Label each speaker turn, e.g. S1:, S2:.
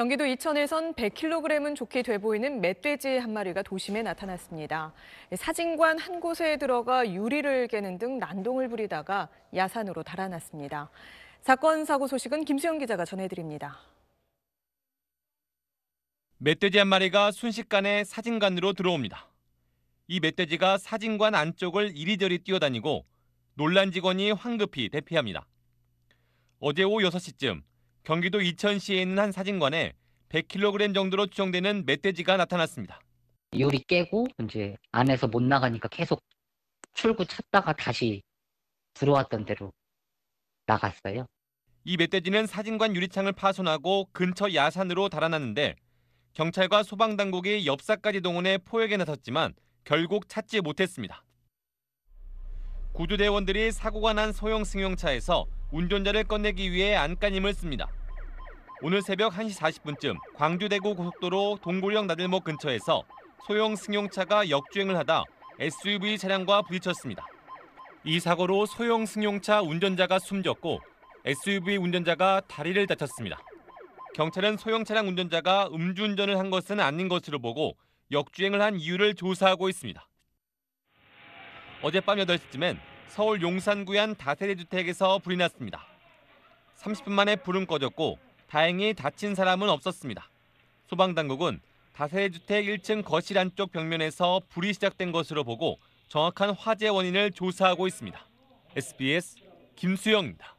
S1: 경기도 이천에선 100kg은 좋게 돼 보이는 멧돼지 한 마리가 도심에 나타났습니다. 사진관 한 곳에 들어가 유리를 깨는 등 난동을 부리다가 야산으로 달아났습니다. 사건 사고 소식은 김수영 기자가 전해드립니다.
S2: 멧돼지 한 마리가 순식간에 사진관으로 들어옵니다. 이 멧돼지가 사진관 안쪽을 이리저리 뛰어다니고 논란 직원이 황급히 대피합니다. 어제 오후 6시쯤 경기도 이천시에 있는 한 사진관에 100kg 정도로 추정되는 멧돼지가 나타났습니다. 요리 깨고 이제 안에서 못 나가니까 계속 출구 찾다가 다시 들어왔던 대로 나갔어요. 이 멧돼지는 사진관 유리창을 파손하고 근처 야산으로 달아났는데 경찰과 소방당국이 엽사까지 동원해 포획에 나섰지만 결국 찾지 못했습니다. 구조대원들이 사고가 난 소형 승용차에서 운전자를 꺼내기 위해 안간힘을 씁니다. 오늘 새벽 1시 40분쯤 광주대구 고속도로 동굴역 나들목 근처에서 소형 승용차가 역주행을 하다 SUV 차량과 부딪혔습니다. 이 사고로 소형 승용차 운전자가 숨졌고 SUV 운전자가 다리를 다쳤습니다. 경찰은 소형 차량 운전자가 음주운전을 한 것은 아닌 것으로 보고 역주행을 한 이유를 조사하고 있습니다. 어젯밤 8시쯤엔 서울 용산구의 한 다세대 주택에서 불이 났습니다. 30분 만에 불은 꺼졌고 다행히 다친 사람은 없었습니다. 소방당국은 다세주택 1층 거실 안쪽 벽면에서 불이 시작된 것으로 보고 정확한 화재 원인을 조사하고 있습니다. SBS 김수영입니다.